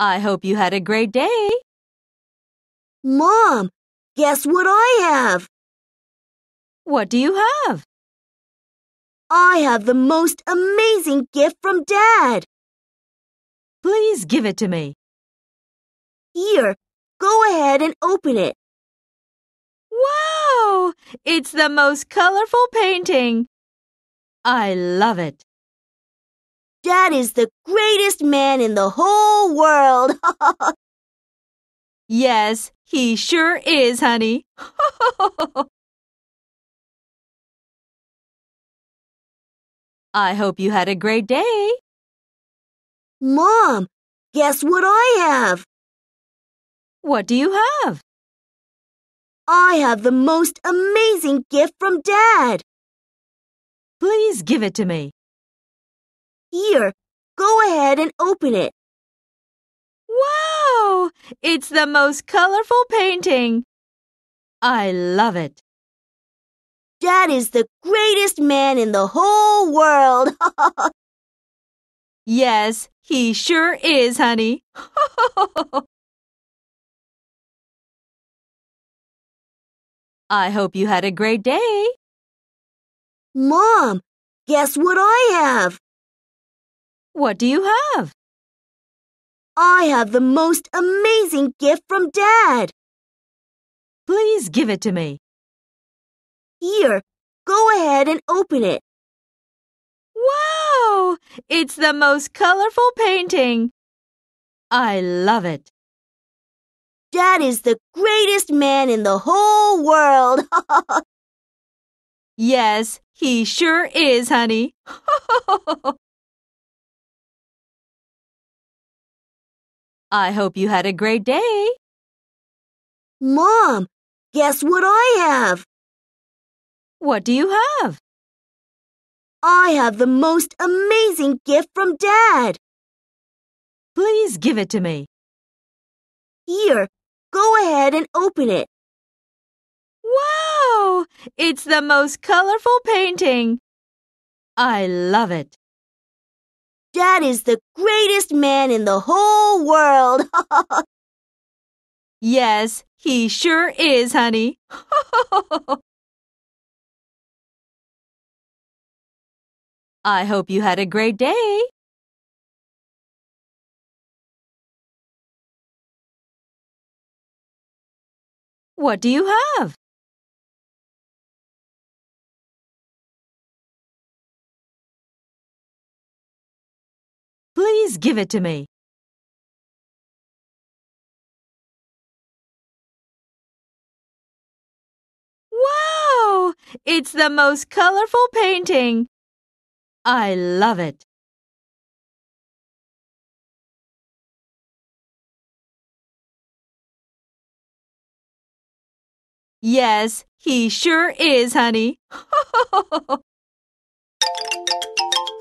I hope you had a great day. Mom, guess what I have? What do you have? I have the most amazing gift from Dad. Please give it to me. Here, go ahead and open it. Wow! It's the most colorful painting. I love it. That is the greatest man in the whole world. yes, he sure is, honey. I hope you had a great day. Mom, guess what I have? What do you have? I have the most amazing gift from Dad. Please give it to me. Here, go ahead and open it. Wow! It's the most colorful painting. I love it. Dad is the greatest man in the whole world. yes, he sure is, honey. I hope you had a great day. Mom, guess what I have? What do you have? I have the most amazing gift from Dad. Please give it to me. Here, go ahead and open it. Wow! It's the most colorful painting. I love it. Dad is the greatest man in the whole world. yes, he sure is, honey. I hope you had a great day. Mom, guess what I have? What do you have? I have the most amazing gift from Dad. Please give it to me. Here, go ahead and open it. Wow! It's the most colorful painting. I love it. Dad is the greatest man in the whole world. yes, he sure is, honey. I hope you had a great day. What do you have? Please give it to me. Wow! It's the most colorful painting. I love it. Yes, he sure is, honey.